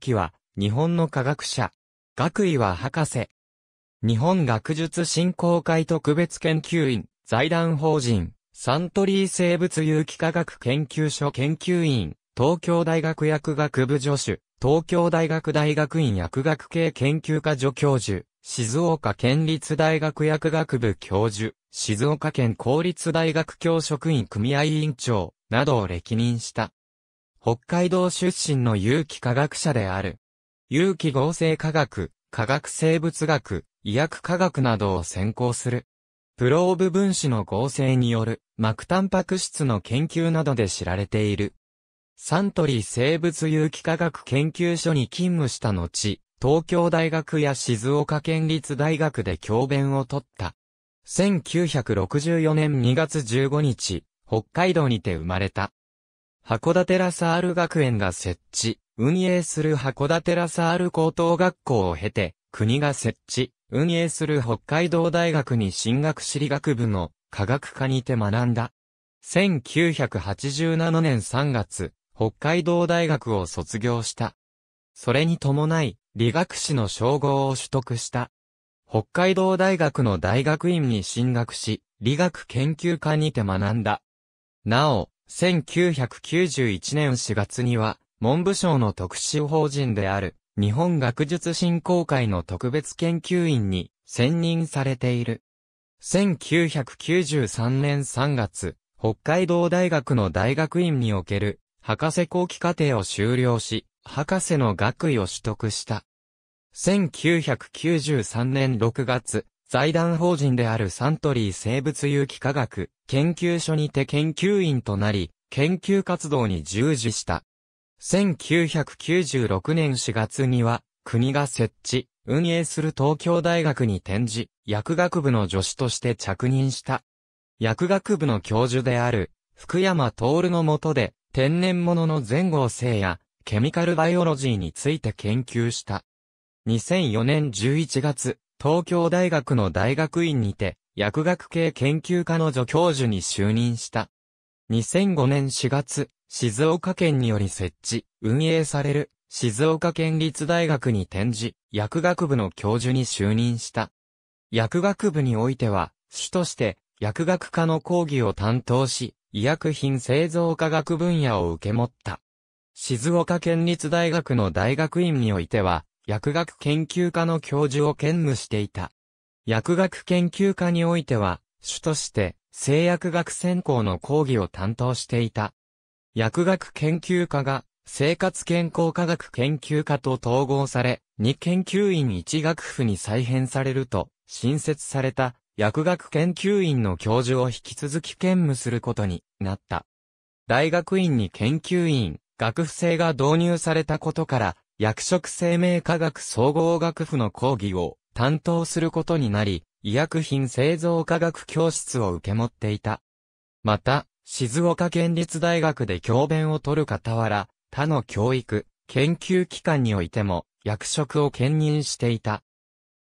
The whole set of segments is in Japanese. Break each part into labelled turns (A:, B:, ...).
A: 輝は、日本の科学者。学位は博士。日本学術振興会特別研究員、財団法人、サントリー生物有機科学研究所研究員、東京大学薬学部助手、東京大学大学院薬学系研究科助教授、静岡県立大学薬学部教授、静岡県公立大学教職員組合委員長、などを歴任した。北海道出身の有機科学者である。有機合成科学、化学生物学、医薬科学などを専攻する。プローブ分子の合成による膜タンパク質の研究などで知られている。サントリー生物有機科学研究所に勤務した後、東京大学や静岡県立大学で教鞭を取った。1964年2月15日、北海道にて生まれた。函館ラサール学園が設置、運営する函館ラサール高等学校を経て、国が設置、運営する北海道大学に進学し理学部の科学科にて学んだ。1987年3月、北海道大学を卒業した。それに伴い、理学士の称号を取得した。北海道大学の大学院に進学し、理学研究科にて学んだ。なお、1991年4月には、文部省の特殊法人である、日本学術振興会の特別研究員に選任されている。1993年3月、北海道大学の大学院における博士後期課程を修了し、博士の学位を取得した。1993年6月、財団法人であるサントリー生物有機科学研究所にて研究員となり、研究活動に従事した。1996年4月には、国が設置、運営する東京大学に転じ、薬学部の助手として着任した。薬学部の教授である、福山徹の下で、天然物の前後性や、ケミカルバイオロジーについて研究した。2004年11月、東京大学の大学院にて、薬学系研究科の助教授に就任した。2005年4月、静岡県により設置、運営される、静岡県立大学に転じ、薬学部の教授に就任した。薬学部においては、主として、薬学科の講義を担当し、医薬品製造科学分野を受け持った。静岡県立大学の大学院においては、薬学研究科の教授を兼務していた。薬学研究科においては、主として製薬学専攻の講義を担当していた。薬学研究科が生活健康科学研究科と統合され、2研究員1学府に再編されると、新設された薬学研究院の教授を引き続き兼務することになった。大学院に研究員、学府制が導入されたことから、役職生命科学総合学府の講義を担当することになり、医薬品製造科学教室を受け持っていた。また、静岡県立大学で教鞭を取る傍ら、他の教育、研究機関においても、役職を兼任していた。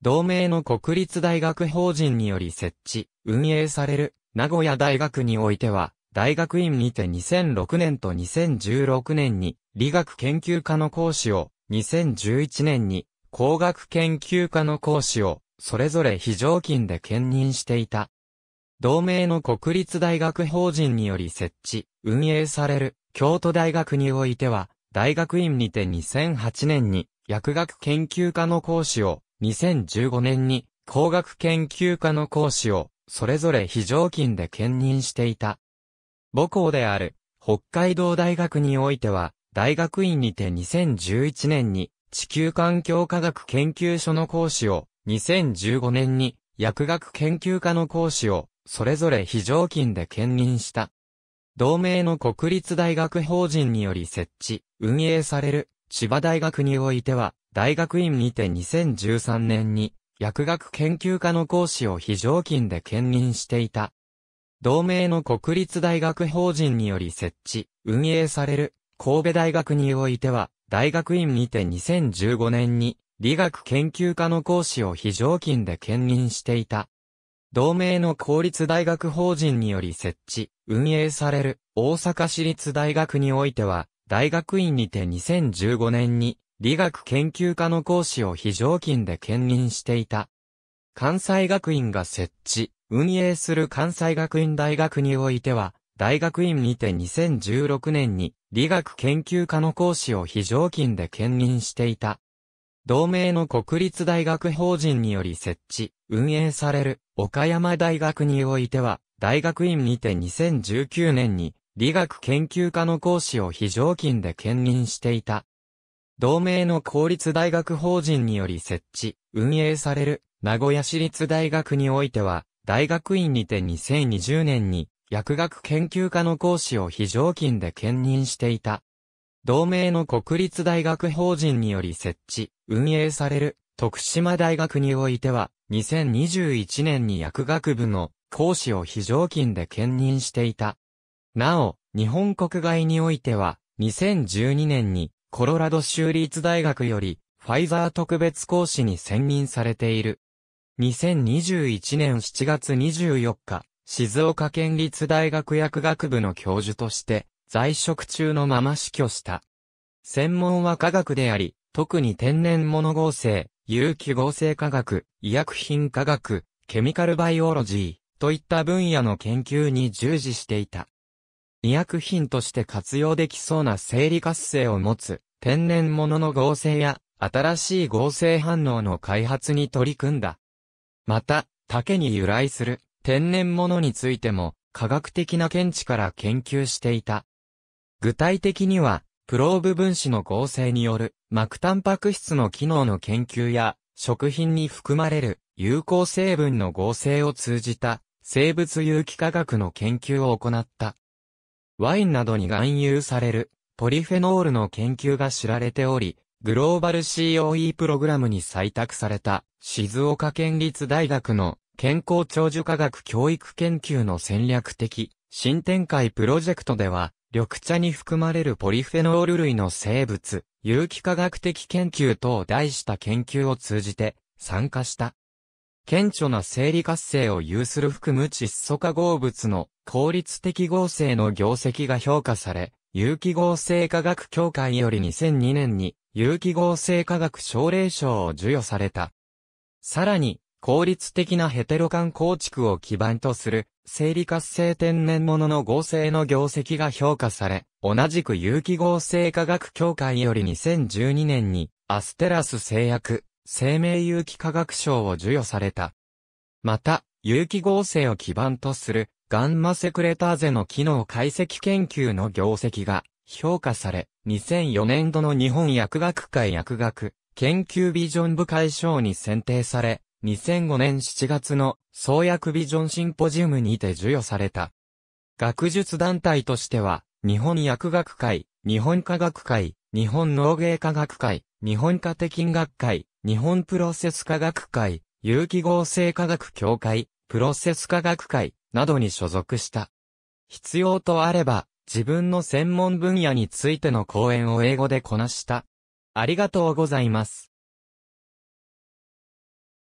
A: 同盟の国立大学法人により設置、運営される、名古屋大学においては、大学院にて2006年と2016年に理学研究科の講師を2011年に工学研究科の講師をそれぞれ非常勤で兼任していた。同盟の国立大学法人により設置、運営される京都大学においては、大学院にて2008年に薬学研究科の講師を、2015年に工学研究科の講師を、それぞれ非常勤で兼任していた。母校である北海道大学においては、大学院にて2011年に地球環境科学研究所の講師を、2015年に薬学研究科の講師を、それぞれ非常勤で兼任した。同盟の国立大学法人により設置、運営される千葉大学においては、大学院にて2013年に薬学研究科の講師を非常勤で兼任していた。同盟の国立大学法人により設置、運営される神戸大学においては、大学院にて2015年に、理学研究科の講師を非常勤で兼任していた。同盟の公立大学法人により設置、運営される大阪市立大学においては、大学院にて2015年に理学研究科の講師を非常勤で兼任していた。関西学院が設置、運営する関西学院大学においては、大学院にて2016年に理学研究科の講師を非常勤で兼任していた。同盟の国立大学法人により設置、運営される岡山大学においては、大学院にて2019年に理学研究科の講師を非常勤で兼任していた。同盟の公立大学法人により設置、運営される名古屋市立大学においては、大学院にて2020年に薬学研究科の講師を非常勤で兼任していた。同盟の国立大学法人により設置、運営される徳島大学においては、2021年に薬学部の講師を非常勤で兼任していた。なお、日本国外においては、2012年にコロラド州立大学よりファイザー特別講師に選任されている。2021年7月24日、静岡県立大学薬学部の教授として、在職中のまま死去した。専門は科学であり、特に天然物合成、有機合成科学、医薬品科学、ケミカルバイオロジー、といった分野の研究に従事していた。医薬品として活用できそうな生理活性を持つ、天然物の合成や、新しい合成反応の開発に取り組んだ。また、竹に由来する天然物についても科学的な見地から研究していた。具体的には、プローブ分子の合成による膜タンパク質の機能の研究や、食品に含まれる有効成分の合成を通じた生物有機化学の研究を行った。ワインなどに含有されるポリフェノールの研究が知られており、グローバル COE プログラムに採択された静岡県立大学の健康長寿科学教育研究の戦略的新展開プロジェクトでは、緑茶に含まれるポリフェノール類の生物、有機科学的研究等を題した研究を通じて参加した。顕著な生理活性を有する含む窒素化合物の効率的合成の業績が評価され、有機合成科学協会より2002年に有機合成科学奨励賞を授与された。さらに、効率的なヘテロ間構築を基盤とする、生理活性天然物の合成の業績が評価され、同じく有機合成科学協会より2012年に、アステラス製薬、生命有機科学賞を授与された。また、有機合成を基盤とする、ガンマセクレターゼの機能解析研究の業績が評価され、2004年度の日本薬学会薬学研究ビジョン部会賞に選定され、2005年7月の創薬ビジョンシンポジウムにて授与された。学術団体としては、日本薬学会、日本科学会、日本農芸科学会、日本家庭金学会、日本プロセス科学会、有機合成科学協会、プロセス科学会、などに所属した。必要とあれば、自分の専門分野についての講演を英語でこなした。ありがとうございます。